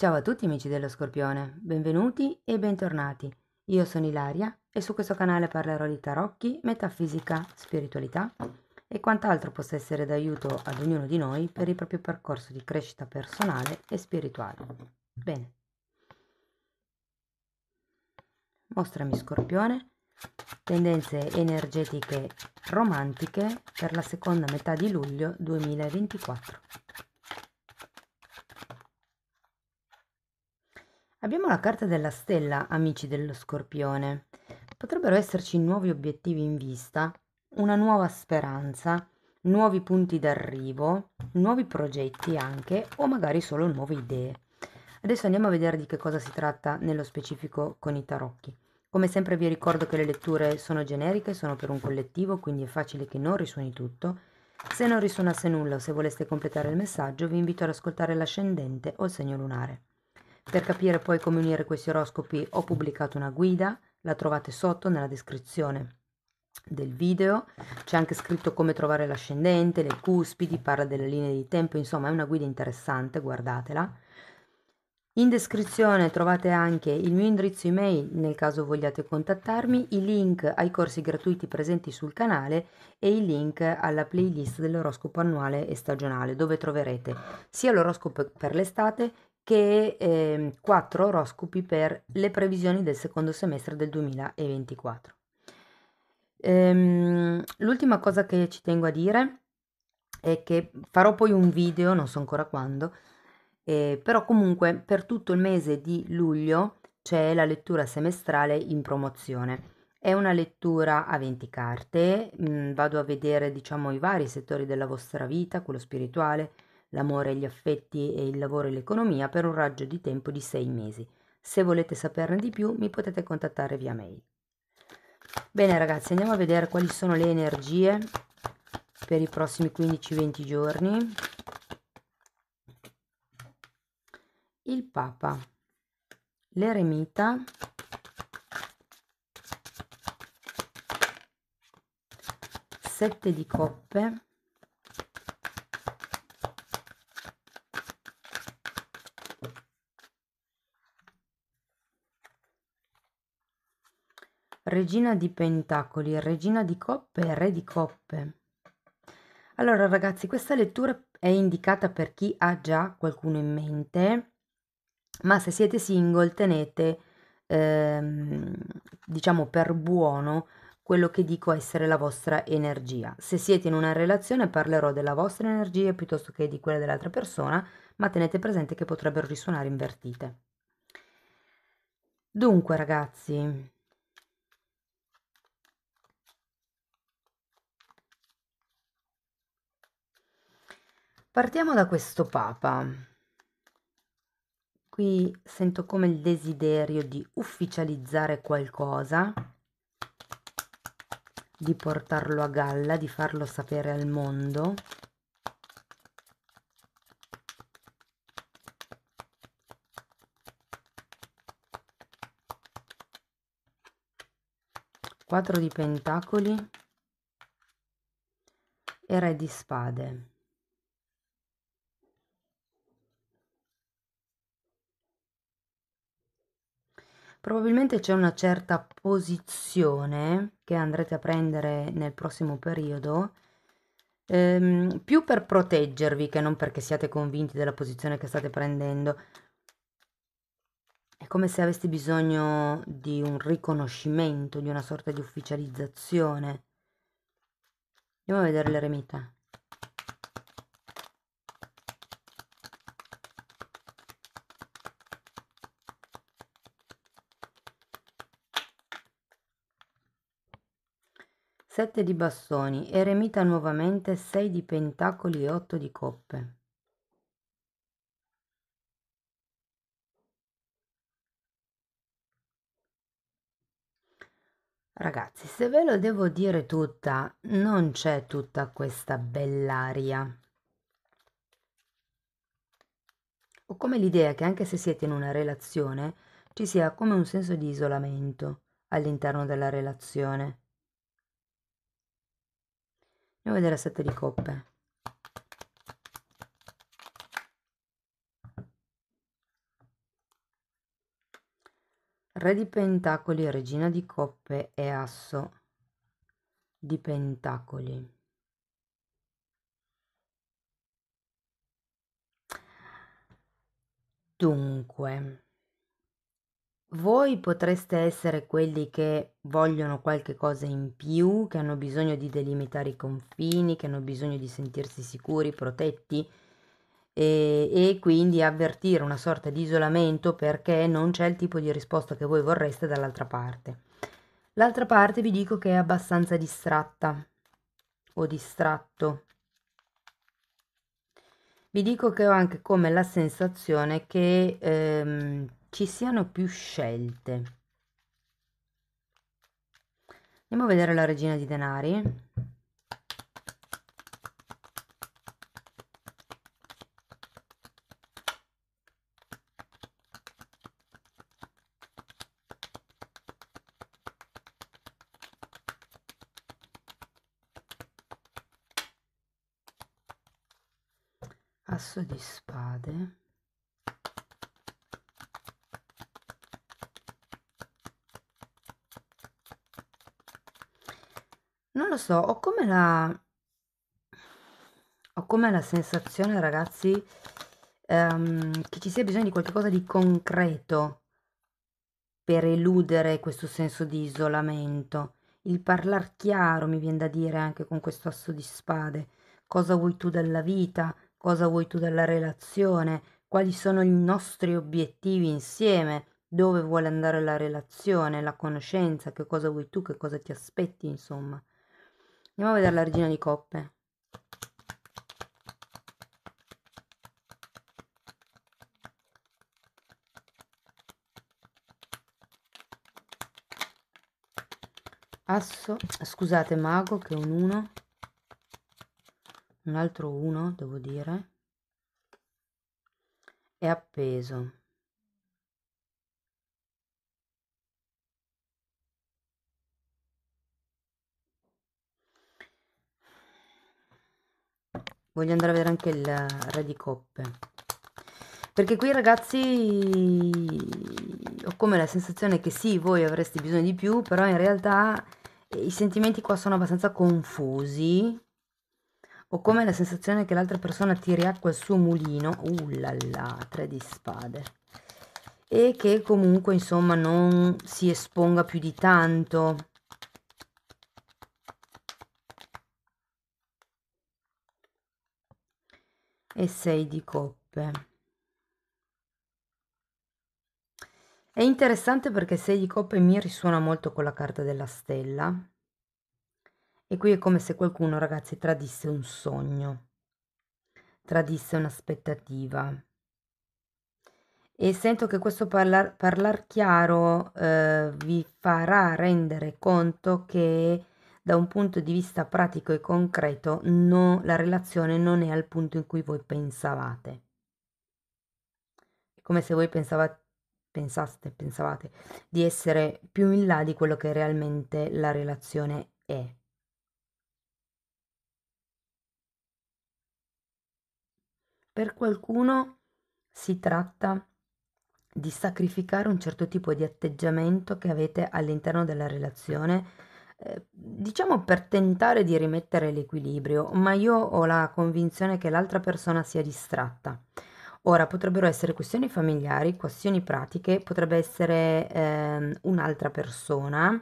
Ciao a tutti amici dello Scorpione, benvenuti e bentornati. Io sono Ilaria e su questo canale parlerò di tarocchi, metafisica, spiritualità e quant'altro possa essere d'aiuto ad ognuno di noi per il proprio percorso di crescita personale e spirituale. Bene. Mostrami Scorpione, tendenze energetiche romantiche per la seconda metà di luglio 2024. Abbiamo la carta della stella, amici dello scorpione. Potrebbero esserci nuovi obiettivi in vista, una nuova speranza, nuovi punti d'arrivo, nuovi progetti anche o magari solo nuove idee. Adesso andiamo a vedere di che cosa si tratta nello specifico con i tarocchi. Come sempre vi ricordo che le letture sono generiche, sono per un collettivo, quindi è facile che non risuoni tutto. Se non risuonasse nulla o se voleste completare il messaggio, vi invito ad ascoltare l'ascendente o il segno lunare. Per capire poi come unire questi oroscopi ho pubblicato una guida, la trovate sotto nella descrizione del video, c'è anche scritto come trovare l'ascendente, le cuspidi, parla delle linee di tempo, insomma è una guida interessante, guardatela. In descrizione trovate anche il mio indirizzo email nel caso vogliate contattarmi, i link ai corsi gratuiti presenti sul canale e i link alla playlist dell'oroscopo annuale e stagionale dove troverete sia l'oroscopo per l'estate che eh, 4 oroscopi per le previsioni del secondo semestre del 2024. Ehm, l'ultima cosa che ci tengo a dire è che farò poi un video, non so ancora quando, eh, però comunque per tutto il mese di luglio c'è la lettura semestrale in promozione. È una lettura a 20 carte, mh, mm, vado a vedere diciamo i vari settori della vostra vita, quello spirituale, l'amore, gli affetti e il lavoro e l'economia per un raggio di tempo di sei mesi. Se volete saperne di più mi potete contattare via mail. Bene ragazzi, andiamo a vedere quali sono le energie per i prossimi 15-20 giorni. Il Papa, l'Eremita, Sette di Coppe, regina di pentacoli, regina di coppe, re di coppe. Allora ragazzi, questa lettura è indicata per chi ha già qualcuno in mente, ma se siete single tenete, ehm, diciamo, per buono quello che dico essere la vostra energia. Se siete in una relazione parlerò della vostra energia piuttosto che di quella dell'altra persona, ma tenete presente che potrebbero risuonare invertite. Dunque ragazzi, Partiamo da questo Papa. Qui sento come il desiderio di ufficializzare qualcosa, di portarlo a galla, di farlo sapere al mondo. Quattro di pentacoli e re di spade. Probabilmente c'è una certa posizione che andrete a prendere nel prossimo periodo, ehm, più per proteggervi che non perché siate convinti della posizione che state prendendo. È come se aveste bisogno di un riconoscimento, di una sorta di ufficializzazione. Andiamo a vedere l'eremita. 7 di bastoni, eremita nuovamente, 6 di pentacoli e 8 di coppe. Ragazzi, se ve lo devo dire tutta, non c'è tutta questa bell'aria. Ho come l'idea che anche se siete in una relazione, ci sia come un senso di isolamento all'interno della relazione. Andiamo a vedere a sette di coppe. Re di pentacoli, regina di coppe e asso di pentacoli. Dunque, voi potreste essere quelli che vogliono qualche cosa in più, che hanno bisogno di delimitare i confini, che hanno bisogno di sentirsi sicuri, protetti e, e quindi avvertire una sorta di isolamento perché non c'è il tipo di risposta che voi vorreste dall'altra parte. L'altra parte vi dico che è abbastanza distratta o distratto. Vi dico che ho anche come la sensazione che... Ehm, ci siano più scelte. Andiamo a vedere la regina di denari. Asso di spade. so, ho come la... Ho come la sensazione, ragazzi, um, che ci sia bisogno di qualcosa di concreto per eludere questo senso di isolamento. Il parlar chiaro, mi viene da dire anche con questo asso di spade. Cosa vuoi tu dalla vita? Cosa vuoi tu dalla relazione? Quali sono i nostri obiettivi insieme? Dove vuole andare la relazione, la conoscenza? Che cosa vuoi tu? Che cosa ti aspetti, insomma? Andiamo a vedere la regina di coppe. Asso, scusate mago che è un 1, un altro 1 devo dire, è appeso. voglio andare a vedere anche il re di coppe perché qui ragazzi ho come la sensazione che sì voi avreste bisogno di più però in realtà eh, i sentimenti qua sono abbastanza confusi ho come la sensazione che l'altra persona tiri acqua al suo mulino uh tre di spade e che comunque insomma non si esponga più di tanto e 6 di coppe. È interessante perché 6 di coppe mi risuona molto con la carta della stella e qui è come se qualcuno, ragazzi, tradisse un sogno, tradisse un'aspettativa. E sento che questo parlare parlar chiaro eh, vi farà rendere conto che da un punto di vista pratico e concreto no, la relazione non è al punto in cui voi pensavate. È come se voi pensavate, pensaste, pensavate di essere più in là di quello che realmente la relazione è. Per qualcuno si tratta di sacrificare un certo tipo di atteggiamento che avete all'interno della relazione eh, diciamo per tentare di rimettere l'equilibrio, ma io ho la convinzione che l'altra persona sia distratta. Ora, potrebbero essere questioni familiari, questioni pratiche, potrebbe essere ehm, un'altra persona.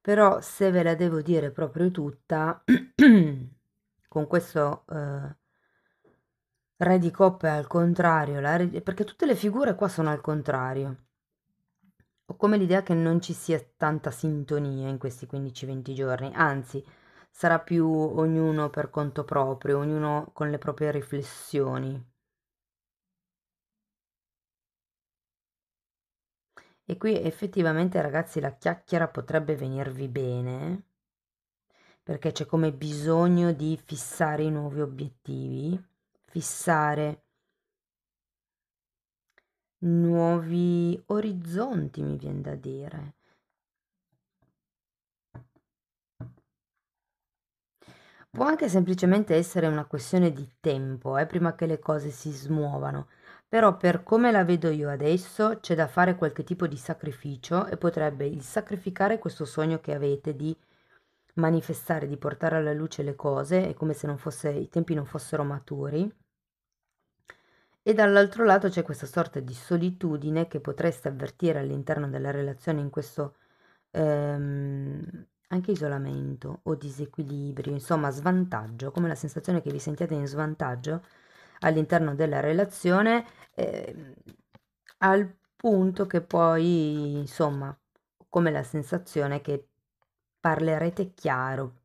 Però se ve la devo dire proprio tutta, con questo eh, re di coppe al contrario, re... perché tutte le figure qua sono al contrario. Ho come l'idea che non ci sia tanta sintonia in questi 15-20 giorni, anzi sarà più ognuno per conto proprio, ognuno con le proprie riflessioni. E qui effettivamente ragazzi la chiacchiera potrebbe venirvi bene perché c'è come bisogno di fissare i nuovi obiettivi, fissare nuovi orizzonti, mi viene da dire. Può anche semplicemente essere una questione di tempo, eh, prima che le cose si smuovano, però per come la vedo io adesso c'è da fare qualche tipo di sacrificio e potrebbe il sacrificare questo sogno che avete di manifestare, di portare alla luce le cose, è come se fosse, i tempi non fossero maturi e dall'altro lato c'è questa sorta di solitudine che potreste avvertire all'interno della relazione in questo ehm, anche isolamento o disequilibrio, insomma svantaggio, come la sensazione che vi sentiate in svantaggio all'interno della relazione eh, al punto che poi insomma come la sensazione che parlerete chiaro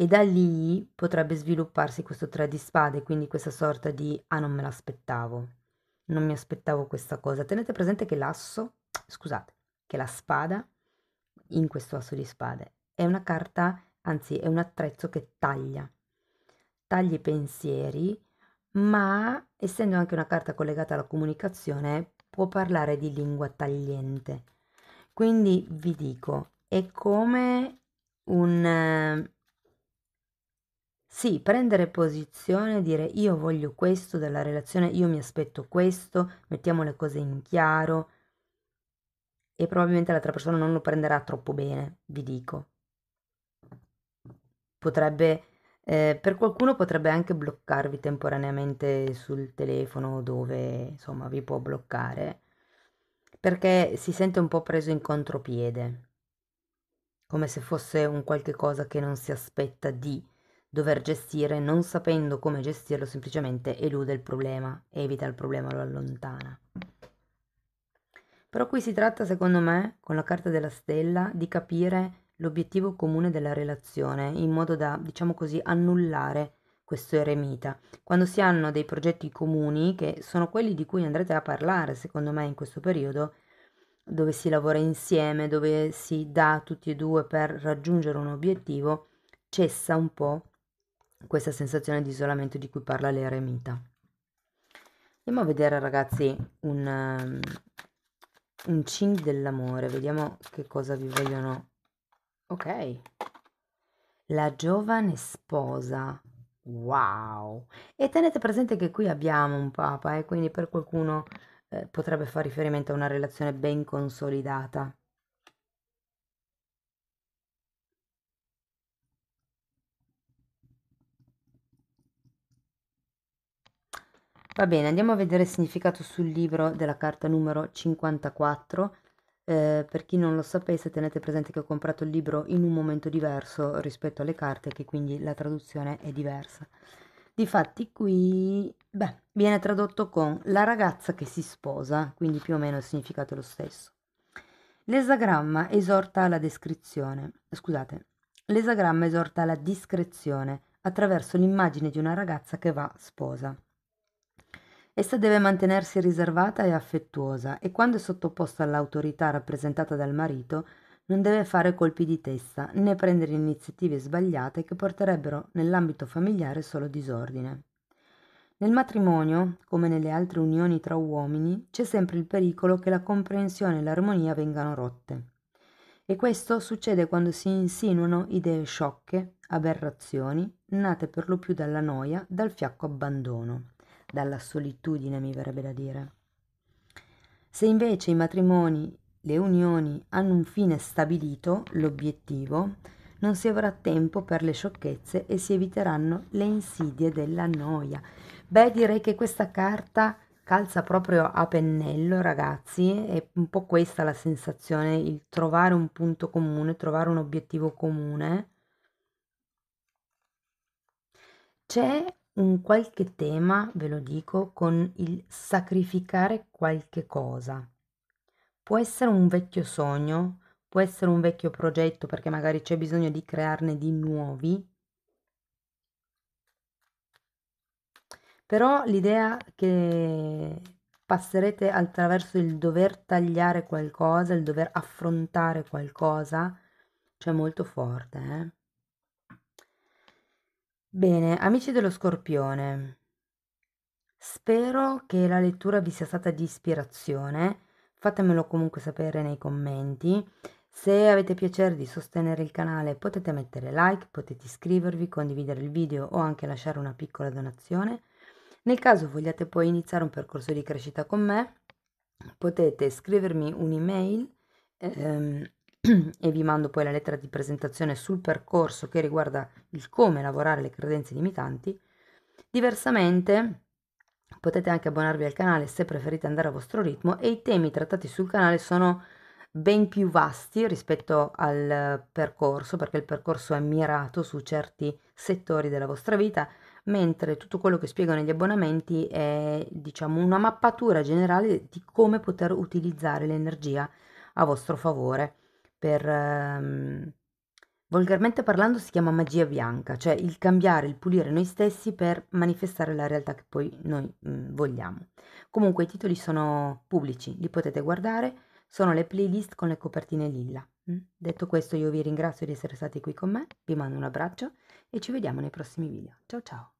e da lì potrebbe svilupparsi questo tre di spade, quindi questa sorta di ah non me l'aspettavo, non mi aspettavo questa cosa. Tenete presente che l'asso, scusate, che la spada in questo asso di spade è una carta, anzi è un attrezzo che taglia, taglia i pensieri, ma essendo anche una carta collegata alla comunicazione può parlare di lingua tagliente. Quindi vi dico, è come un sì, prendere posizione, dire io voglio questo dalla relazione, io mi aspetto questo, mettiamo le cose in chiaro e probabilmente l'altra persona non lo prenderà troppo bene, vi dico. Potrebbe, eh, per qualcuno potrebbe anche bloccarvi temporaneamente sul telefono dove insomma vi può bloccare perché si sente un po' preso in contropiede, come se fosse un qualche cosa che non si aspetta di dover gestire non sapendo come gestirlo semplicemente elude il problema, evita il problema, lo allontana. Però qui si tratta, secondo me, con la carta della stella, di capire l'obiettivo comune della relazione, in modo da, diciamo così, annullare questo eremita. Quando si hanno dei progetti comuni, che sono quelli di cui andrete a parlare, secondo me, in questo periodo, dove si lavora insieme, dove si dà tutti e due per raggiungere un obiettivo, cessa un po' questa sensazione di isolamento di cui parla l'eremita. Andiamo a vedere ragazzi un, um, un cing dell'amore, vediamo che cosa vi vogliono. Ok, la giovane sposa, wow! E tenete presente che qui abbiamo un papa e eh, quindi per qualcuno eh, potrebbe fare riferimento a una relazione ben consolidata. Va bene, andiamo a vedere il significato sul libro della carta numero 54. Eh, per chi non lo sapesse, tenete presente che ho comprato il libro in un momento diverso rispetto alle carte, che quindi la traduzione è diversa. Difatti qui beh, viene tradotto con la ragazza che si sposa, quindi più o meno il significato è lo stesso. L'esagramma esorta alla descrizione, scusate, l'esagramma esorta alla discrezione attraverso l'immagine di una ragazza che va sposa. Essa deve mantenersi riservata e affettuosa e quando è sottoposta all'autorità rappresentata dal marito non deve fare colpi di testa né prendere iniziative sbagliate che porterebbero nell'ambito familiare solo disordine. Nel matrimonio, come nelle altre unioni tra uomini, c'è sempre il pericolo che la comprensione e l'armonia vengano rotte. E questo succede quando si insinuano idee sciocche, aberrazioni, nate per lo più dalla noia, dal fiacco abbandono dalla solitudine, mi verrebbe da dire. Se invece i matrimoni, le unioni hanno un fine stabilito, l'obiettivo, non si avrà tempo per le sciocchezze e si eviteranno le insidie della noia. Beh, direi che questa carta calza proprio a pennello, ragazzi, è un po' questa la sensazione, il trovare un punto comune, trovare un obiettivo comune. C'è un qualche tema, ve lo dico, con il sacrificare qualche cosa. Può essere un vecchio sogno, può essere un vecchio progetto perché magari c'è bisogno di crearne di nuovi. Però l'idea che passerete attraverso il dover tagliare qualcosa, il dover affrontare qualcosa, cioè molto forte, eh? Bene, amici dello Scorpione, spero che la lettura vi sia stata di ispirazione, fatemelo comunque sapere nei commenti. Se avete piacere di sostenere il canale potete mettere like, potete iscrivervi, condividere il video o anche lasciare una piccola donazione. Nel caso vogliate poi iniziare un percorso di crescita con me, potete scrivermi un'email ehm, e vi mando poi la lettera di presentazione sul percorso che riguarda il come lavorare le credenze limitanti. Diversamente potete anche abbonarvi al canale se preferite andare a vostro ritmo e i temi trattati sul canale sono ben più vasti rispetto al percorso perché il percorso è mirato su certi settori della vostra vita mentre tutto quello che spiego negli abbonamenti è diciamo una mappatura generale di come poter utilizzare l'energia a vostro favore per... ehm, volgarmente parlando si chiama magia bianca, cioè il cambiare, il pulire noi stessi per manifestare la realtà che poi noi mm, vogliamo. Comunque i titoli sono pubblici, li potete guardare, sono le playlist con le copertine lilla. Mm? Detto questo io vi ringrazio di essere stati qui con me, vi mando un abbraccio e ci vediamo nei prossimi video. Ciao ciao!